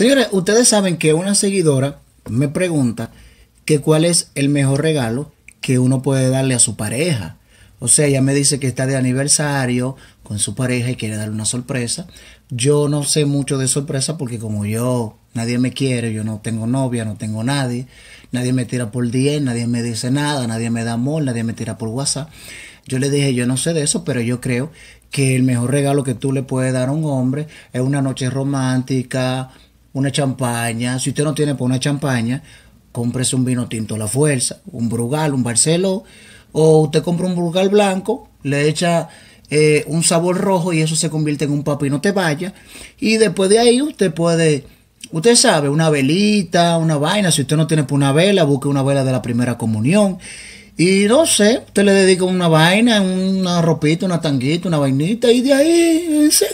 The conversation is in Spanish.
Señores, ustedes saben que una seguidora me pregunta que cuál es el mejor regalo que uno puede darle a su pareja. O sea, ella me dice que está de aniversario con su pareja y quiere darle una sorpresa. Yo no sé mucho de sorpresa porque como yo, nadie me quiere, yo no tengo novia, no tengo nadie, nadie me tira por 10, nadie me dice nada, nadie me da amor, nadie me tira por WhatsApp. Yo le dije, yo no sé de eso, pero yo creo que el mejor regalo que tú le puedes dar a un hombre es una noche romántica, una champaña. Si usted no tiene por una champaña, cómprese un vino tinto a la fuerza, un Brugal, un Barcelo, o usted compra un Brugal blanco, le echa eh, un sabor rojo y eso se convierte en un papi no te vaya. Y después de ahí usted puede, usted sabe, una velita, una vaina. Si usted no tiene por una vela, busque una vela de la primera comunión. Y no sé, usted le dedica una vaina, una ropita, una tanguita, una vainita y de ahí se